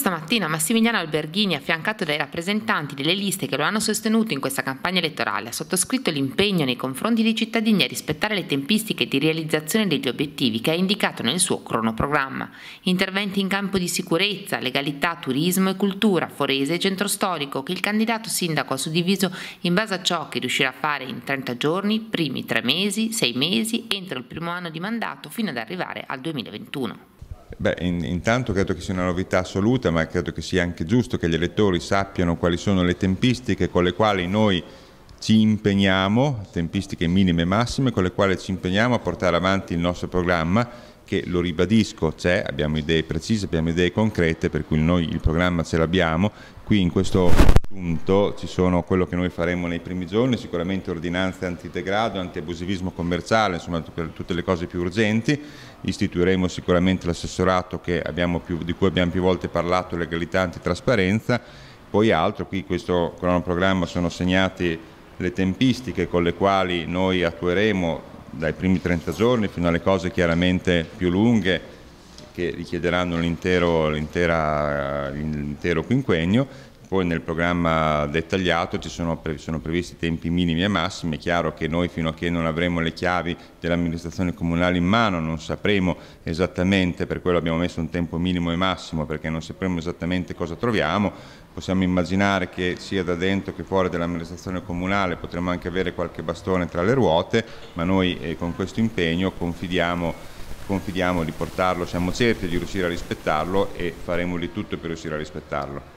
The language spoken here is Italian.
Questa mattina Massimiliano Alberghini, affiancato dai rappresentanti delle liste che lo hanno sostenuto in questa campagna elettorale, ha sottoscritto l'impegno nei confronti dei cittadini a rispettare le tempistiche di realizzazione degli obiettivi che ha indicato nel suo cronoprogramma. Interventi in campo di sicurezza, legalità, turismo e cultura, forese e centro storico che il candidato sindaco ha suddiviso in base a ciò che riuscirà a fare in 30 giorni, primi 3 mesi, 6 mesi, entro il primo anno di mandato fino ad arrivare al 2021. Beh, in, intanto credo che sia una novità assoluta, ma credo che sia anche giusto che gli elettori sappiano quali sono le tempistiche con le quali noi ci impegniamo, tempistiche minime e massime, con le quali ci impegniamo a portare avanti il nostro programma che lo ribadisco c'è, abbiamo idee precise, abbiamo idee concrete, per cui noi il programma ce l'abbiamo. Qui in questo punto ci sono quello che noi faremo nei primi giorni, sicuramente ordinanze antidegrado, antiabusivismo commerciale, insomma per tutte le cose più urgenti. Istituiremo sicuramente l'assessorato di cui abbiamo più volte parlato, legalità antitrasparenza. Poi altro, qui in questo cronoprogramma sono segnati le tempistiche con le quali noi attueremo dai primi 30 giorni fino alle cose chiaramente più lunghe che richiederanno l'intero, quinquennio, poi nel programma dettagliato ci sono, pre sono, previsti tempi minimi e massimi, è chiaro che noi fino a che non avremo le chiavi dell'amministrazione comunale in mano non sapremo esattamente, per quello abbiamo messo un tempo minimo e massimo perché non sapremo esattamente cosa troviamo, possiamo immaginare che sia da dentro che fuori dell'amministrazione comunale potremmo anche avere qualche bastone tra le ruote, ma noi eh, con questo impegno confidiamo confidiamo di portarlo, siamo certi di riuscire a rispettarlo e faremo di tutto per riuscire a rispettarlo.